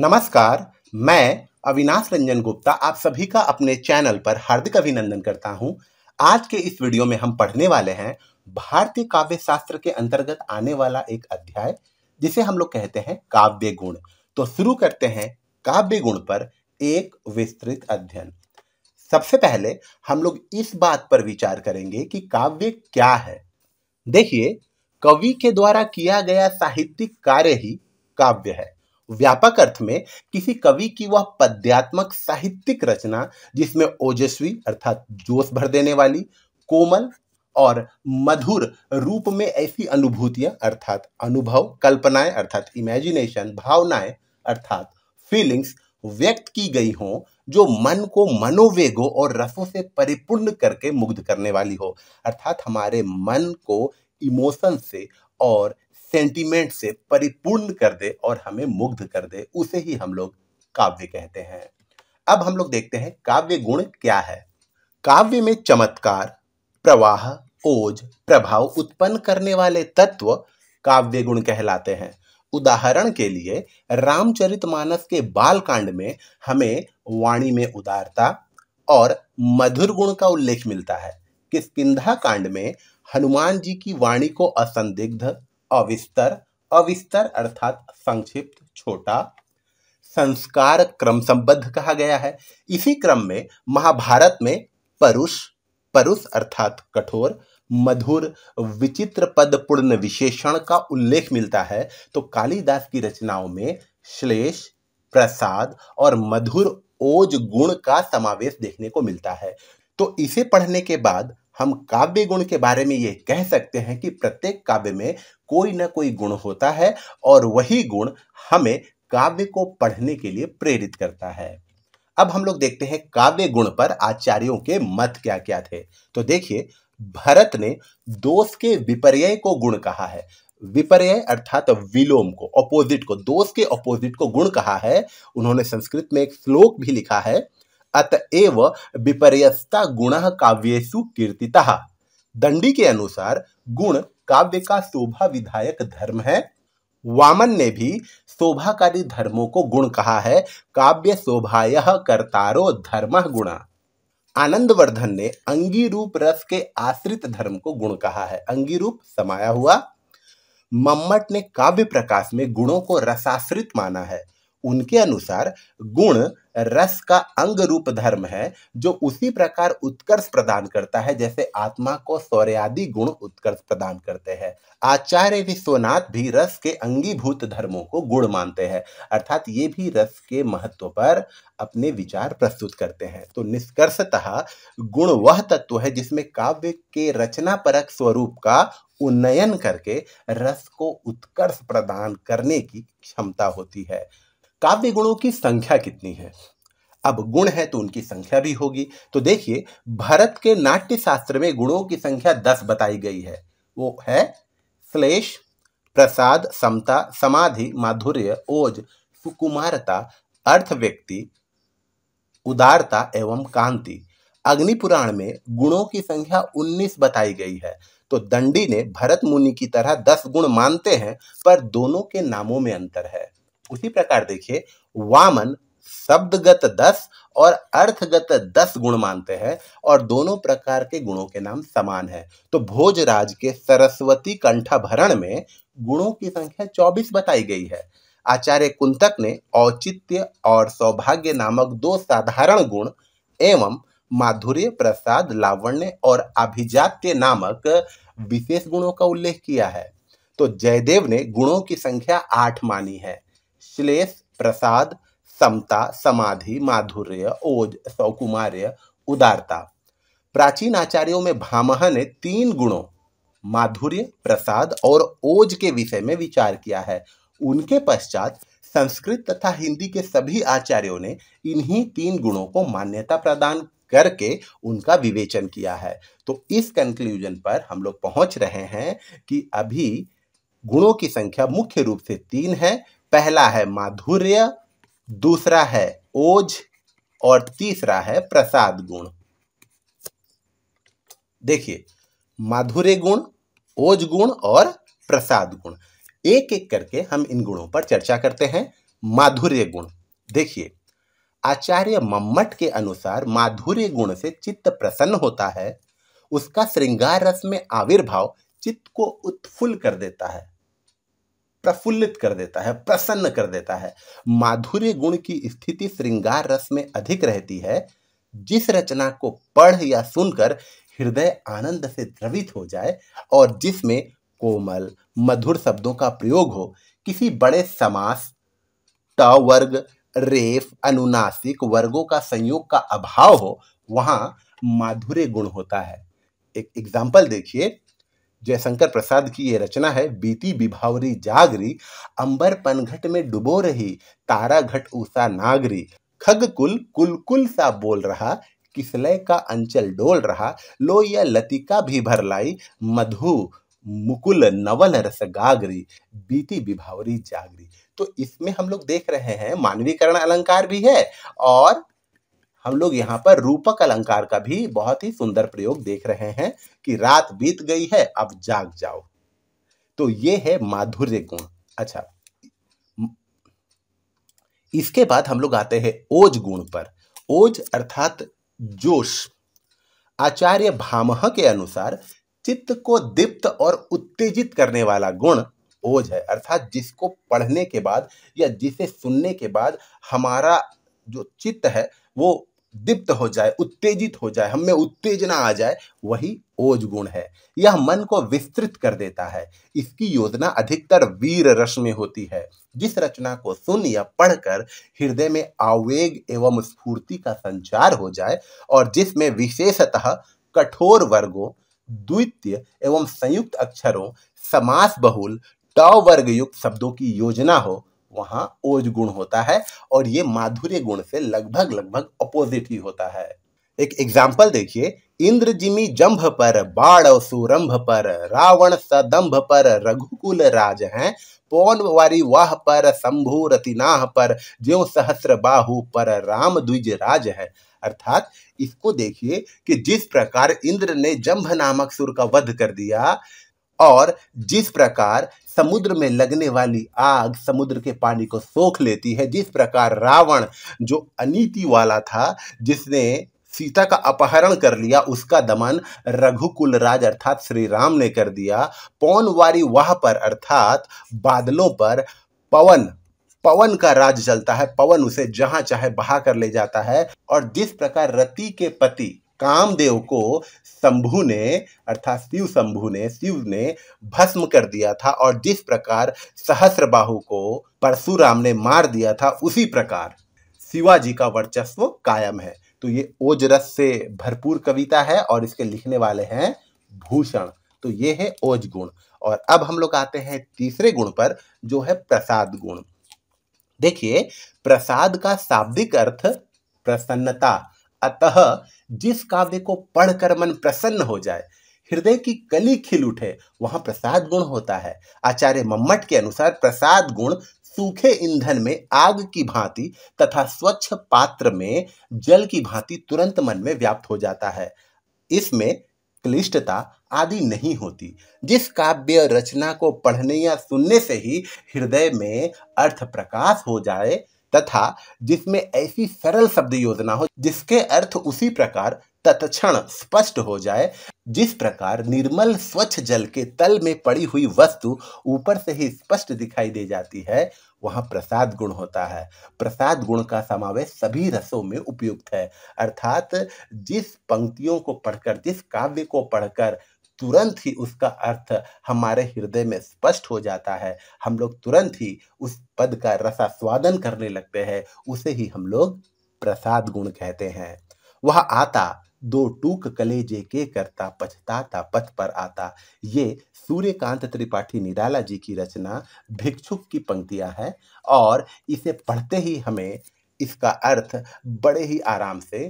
नमस्कार मैं अविनाश रंजन गुप्ता आप सभी का अपने चैनल पर हार्दिक अभिनंदन करता हूं आज के इस वीडियो में हम पढ़ने वाले हैं भारतीय काव्य शास्त्र के अंतर्गत आने वाला एक अध्याय जिसे हम लोग कहते हैं काव्य गुण तो शुरू करते हैं काव्य गुण पर एक विस्तृत अध्ययन सबसे पहले हम लोग इस बात पर विचार करेंगे कि काव्य क्या है देखिए कवि के द्वारा किया गया साहित्यिक कार्य ही काव्य है व्यापक अर्थ में किसी कवि की वह पद्यात्मक साहित्यिक रचना जिसमें ओजस्वी अर्थात जोश भर देने वाली कोमल और मधुर रूप में ऐसी अनुभूतियां अर्थात अनुभव कल्पनाएं अर्थात इमेजिनेशन भावनाएं अर्थात फीलिंग्स व्यक्त की गई हो जो मन को मनोवेगों और रसों से परिपूर्ण करके मुग्ध करने वाली हो अर्थात हमारे मन को इमोशन से और सेंटीमेंट से परिपूर्ण कर दे और हमें मुग्ध कर दे उसे ही हम लोग काव्य कहते हैं अब हम लोग देखते हैं काव्य गुण क्या है काव्य में चमत्कार प्रवाह ओज प्रभाव उत्पन्न करने वाले तत्व काव्य गुण कहलाते हैं उदाहरण के लिए रामचरितमानस के बालकांड में हमें वाणी में उदारता और मधुर गुण का उल्लेख मिलता है किस्किंधा कांड में हनुमान जी की वाणी को असंदिग्ध अविस्तर अविस्तर अर्थात संक्षिप्त छोटा संस्कार क्रम संबद्ध कहा गया है इसी क्रम में महाभारत में परुष परुष अर्थात कठोर मधुर विचित्र पद पूर्ण विशेषण का उल्लेख मिलता है तो कालिदास की रचनाओं में श्लेष प्रसाद और मधुर ओज गुण का समावेश देखने को मिलता है तो इसे पढ़ने के बाद हम काव्य गुण के बारे में ये कह सकते हैं कि प्रत्येक काव्य में कोई ना कोई गुण होता है और वही गुण हमें काव्य को पढ़ने के लिए प्रेरित करता है अब हम लोग देखते हैं काव्य गुण पर आचार्यों के मत क्या क्या थे तो देखिए भरत ने दोष के विपर्य को गुण कहा है विपर्य अर्थात तो विलोम को अपोजिट को दोष के अपोजिट को गुण कहा है उन्होंने संस्कृत में एक श्लोक भी लिखा है अतएव विपर्यस्ता गुण काव्येशु की दंडी के अनुसार गुण काव्य का शोभा विधायक धर्म है वामन ने भी शोभाकारी धर्मों को गुण कहा है काव्य शोभा कर्तारो धर्म गुणा आनंदवर्धन ने अंगी रूप रस के आश्रित धर्म को गुण कहा है अंगी रूप समाया हुआ मम्मट ने काव्य प्रकाश में गुणों को रसाश्रित माना है उनके अनुसार गुण रस का अंग रूप धर्म है जो उसी प्रकार उत्कर्ष प्रदान करता है जैसे आत्मा को सौर्यादि गुण उत्कर्ष प्रदान करते हैं आचार्य विश्वनाथ भी रस के अंगीभूत धर्मों को गुण मानते हैं अर्थात ये भी रस के महत्व पर अपने विचार प्रस्तुत करते हैं तो निष्कर्षतः गुण वह तत्व है जिसमें काव्य के रचना परक स्वरूप का उन्नयन करके रस को उत्कर्ष प्रदान करने की क्षमता होती है काव्य गुणों की संख्या कितनी है अब गुण है तो उनकी संख्या भी होगी तो देखिए भरत के नाट्य शास्त्र में गुणों की संख्या दस बताई गई है वो है श्लेष प्रसाद समता समाधि माधुर्य ओज सुकुमारता अर्थ व्यक्ति उदारता एवं कांति अग्नि पुराण में गुणों की संख्या 19 बताई गई है तो दंडी ने भरत मुनि की तरह 10 गुण मानते हैं पर दोनों के नामों में अंतर है उसी प्रकार देखिए वामन शब्दगत दस और अर्थगत दस गुण मानते हैं और दोनों प्रकार के गुणों के नाम समान है तो भोजराज के सरस्वती कंठाभरण में गुणों की संख्या चौबीस बताई गई है आचार्य कुंतक ने औचित्य और सौभाग्य नामक दो साधारण गुण एवं माधुर्य प्रसाद लावण्य और अभिजात्य नामक विशेष गुणों का उल्लेख किया है तो जयदेव ने गुणों की संख्या आठ मानी है श्लेष प्रसाद समता समाधि माधुर्य ओज सौकुमार्य उदारता प्राचीन आचार्यों में भामह ने तीन गुणों माधुर्य प्रसाद और ओज के विषय में विचार किया है उनके पश्चात संस्कृत तथा हिंदी के सभी आचार्यों ने इन्हीं तीन गुणों को मान्यता प्रदान करके उनका विवेचन किया है तो इस कंक्लूजन पर हम लोग पहुंच रहे हैं कि अभी गुणों की संख्या मुख्य रूप से तीन है पहला है माधुर्य दूसरा है ओज और तीसरा है प्रसाद गुण देखिए माधुर्य गुण ओज गुण और प्रसाद गुण एक एक करके हम इन गुणों पर चर्चा करते हैं माधुर्य गुण देखिए आचार्य मम्मट के अनुसार माधुर्य गुण से चित्त प्रसन्न होता है उसका श्रृंगार रस में आविर्भाव चित्त को उत्फुल्ल कर देता है प्रफुल्लित कर देता है प्रसन्न कर देता है माधुर्य गुण की स्थिति श्रृंगार रस में अधिक रहती है जिस रचना को पढ़ या सुनकर हृदय आनंद से द्रवित हो जाए और जिसमें कोमल मधुर शब्दों का प्रयोग हो किसी बड़े समास ट वर्ग रेफ अनुनासिक वर्गों का संयोग का अभाव हो वहां माधुर्य गुण होता है एक एग्जाम्पल देखिए जयशंकर प्रसाद की ये रचना है बीती विभावरी जागरी अंबर पनघट में डुबो रही तारा घट ऊषा नागरी खग कुल कुल कुल सा बोल रहा किसले का अंचल डोल रहा लो यह लतिका भी भर लाई मधु मुकुल नवल रस गागरी बीती विभावरी जागरी तो इसमें हम लोग देख रहे हैं मानवीकरण अलंकार भी है और हम लोग यहाँ पर रूपक अलंकार का भी बहुत ही सुंदर प्रयोग देख रहे हैं कि रात बीत गई है अब जाग जाओ तो ये है माधुर्य गुण अच्छा इसके बाद हम लोग आते हैं ओज गुण पर ओज अर्थात जोश आचार्य भामह के अनुसार चित्त को दीप्त और उत्तेजित करने वाला गुण ओज है अर्थात जिसको पढ़ने के बाद या जिसे सुनने के बाद हमारा जो चित्त है वो दीप्त हो जाए उत्तेजित हो जाए हमें उत्तेजना आ जाए वही ओज गुण है यह मन को विस्तृत कर देता है इसकी योजना अधिकतर वीर रस में होती है जिस रचना को सुन या पढ़कर हृदय में आवेग एवं स्फूर्ति का संचार हो जाए और जिसमें विशेषतः कठोर वर्गों द्वितीय एवं संयुक्त अक्षरों समास बहुल टॉ वर्ग युक्त शब्दों की योजना हो वहां ओज गुण होता है और ये माधुर्य गुण से लगभग लगभग अपोजिट ही होता है एक एग्जाम्पल देखिए जिमी जम्भ पर बाढ़ सुरंभ पर रावण सदम्भ पर रघुकुल राज हैं पौन वारी वाह पर शंभु रतिनाह पर ज्यो सहस्र बाहु पर राम द्विज राज है अर्थात इसको देखिए कि जिस प्रकार इंद्र ने जम्भ नामक सुर का वध कर दिया और जिस प्रकार समुद्र में लगने वाली आग समुद्र के पानी को सोख लेती है जिस प्रकार रावण जो अनीति वाला था जिसने सीता का अपहरण कर लिया उसका दमन रघुकुल राज अर्थात श्री राम ने कर दिया पौन वारी वह पर अर्थात बादलों पर पवन पवन का राज चलता है पवन उसे जहां चाहे बहा कर ले जाता है और जिस प्रकार रति के पति कामदेव को शंभु ने अर्थात शिव शंभु ने शिव ने भस्म कर दिया था और जिस प्रकार सहस्रबाहु को परशुराम ने मार दिया था उसी प्रकार शिवाजी का वर्चस्व कायम है तो ये ओजरस से भरपूर कविता है और इसके लिखने वाले हैं भूषण तो ये है ओज गुण और अब हम लोग आते हैं तीसरे गुण पर जो है प्रसाद गुण देखिए प्रसाद का शाब्दिक अर्थ प्रसन्नता अतः जिस काव्य को पढ़कर मन प्रसन्न हो जाए हृदय की कली खिल उठे वहां प्रसाद गुण होता है आचार्य मम्मट के अनुसार प्रसाद गुण सूखे ईंधन में आग की भांति तथा स्वच्छ पात्र में जल की भांति तुरंत मन में व्याप्त हो जाता है इसमें क्लिष्टता आदि नहीं होती जिस काव्य रचना को पढ़ने या सुनने से ही हृदय में अर्थ प्रकाश हो जाए तथा जिसमें ऐसी सरल शब्द योजना हो जिसके अर्थ उसी प्रकार तत्क्षण स्पष्ट हो जाए जिस प्रकार निर्मल स्वच्छ जल के तल में पड़ी हुई वस्तु ऊपर से ही स्पष्ट दिखाई दे जाती है वहाँ प्रसाद गुण होता है प्रसाद गुण का समावेश सभी रसों में उपयुक्त है अर्थात जिस पंक्तियों को पढ़कर जिस काव्य को पढ़कर तुरंत ही उसका अर्थ हमारे हृदय में स्पष्ट हो जाता है हम लोग तुरंत ही उस पद का स्वादन करने लगते हैं उसे ही हम लोग प्रसाद गुण कहते हैं वह आता दो टूक कलेजे के करता पछताता पथ पर आता ये सूर्यकांत त्रिपाठी निराला जी की रचना भिक्षुक की पंक्तियां है और इसे पढ़ते ही हमें इसका अर्थ बड़े ही आराम से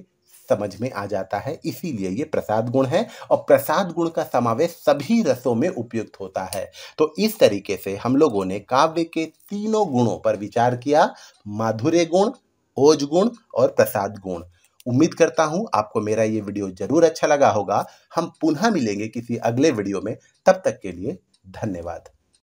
समझ में आ जाता है इसीलिए ये प्रसाद गुण है और प्रसाद गुण का समावेश सभी रसों में उपयुक्त होता है तो इस तरीके से हम लोगों ने काव्य के तीनों गुणों पर विचार किया माधुर्य गुण ओज गुण और प्रसाद गुण उम्मीद करता हूं आपको मेरा ये वीडियो जरूर अच्छा लगा होगा हम पुनः मिलेंगे किसी अगले वीडियो में तब तक के लिए धन्यवाद